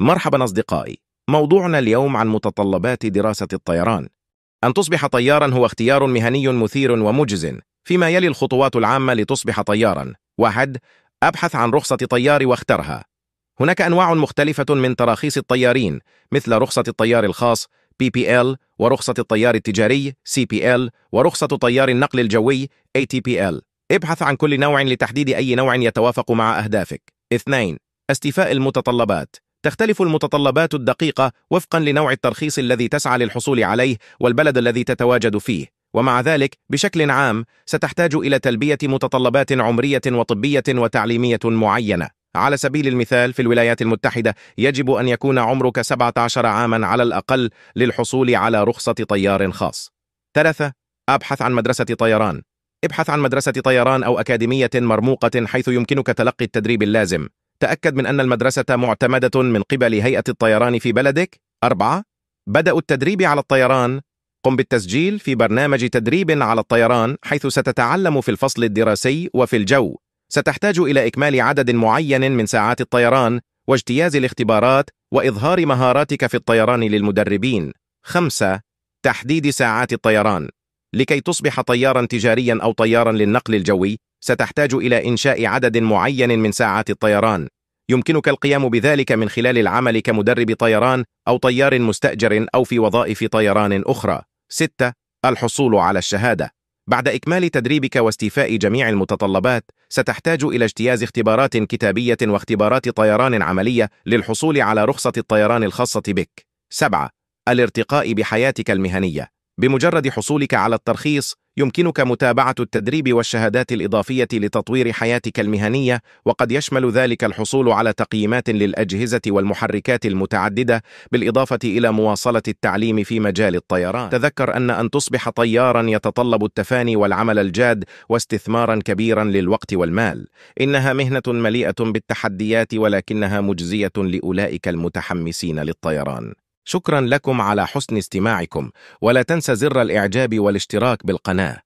مرحبا أصدقائي موضوعنا اليوم عن متطلبات دراسة الطيران أن تصبح طيارا هو اختيار مهني مثير ومجز فيما يلي الخطوات العامة لتصبح طيارا واحد أبحث عن رخصة طيار واخترها هناك أنواع مختلفة من تراخيص الطيارين مثل رخصة الطيار الخاص PPL ورخصة الطيار التجاري CPL ورخصة طيار النقل الجوي ATPL ابحث عن كل نوع لتحديد أي نوع يتوافق مع أهدافك اثنين استيفاء المتطلبات تختلف المتطلبات الدقيقة وفقا لنوع الترخيص الذي تسعى للحصول عليه والبلد الذي تتواجد فيه ومع ذلك بشكل عام ستحتاج إلى تلبية متطلبات عمرية وطبية وتعليمية معينة على سبيل المثال في الولايات المتحدة يجب أن يكون عمرك 17 عاما على الأقل للحصول على رخصة طيار خاص ثلاثة أبحث عن مدرسة طيران ابحث عن مدرسة طيران أو أكاديمية مرموقة حيث يمكنك تلقي التدريب اللازم تأكد من أن المدرسة معتمدة من قبل هيئة الطيران في بلدك. 4. بدأوا التدريب على الطيران. قم بالتسجيل في برنامج تدريب على الطيران حيث ستتعلم في الفصل الدراسي وفي الجو. ستحتاج إلى إكمال عدد معين من ساعات الطيران واجتياز الاختبارات وإظهار مهاراتك في الطيران للمدربين. 5. تحديد ساعات الطيران لكي تصبح طيارا تجاريا أو طيارا للنقل الجوي ستحتاج إلى إنشاء عدد معين من ساعات الطيران يمكنك القيام بذلك من خلال العمل كمدرب طيران أو طيار مستأجر أو في وظائف طيران أخرى. 6. الحصول على الشهادة بعد إكمال تدريبك واستيفاء جميع المتطلبات، ستحتاج إلى اجتياز اختبارات كتابية واختبارات طيران عملية للحصول على رخصة الطيران الخاصة بك. 7. الارتقاء بحياتك المهنية بمجرد حصولك على الترخيص يمكنك متابعة التدريب والشهادات الإضافية لتطوير حياتك المهنية وقد يشمل ذلك الحصول على تقييمات للأجهزة والمحركات المتعددة بالإضافة إلى مواصلة التعليم في مجال الطيران تذكر أن أن تصبح طيارا يتطلب التفاني والعمل الجاد واستثمارا كبيرا للوقت والمال إنها مهنة مليئة بالتحديات ولكنها مجزية لأولئك المتحمسين للطيران شكرا لكم على حسن استماعكم ولا تنسى زر الإعجاب والاشتراك بالقناة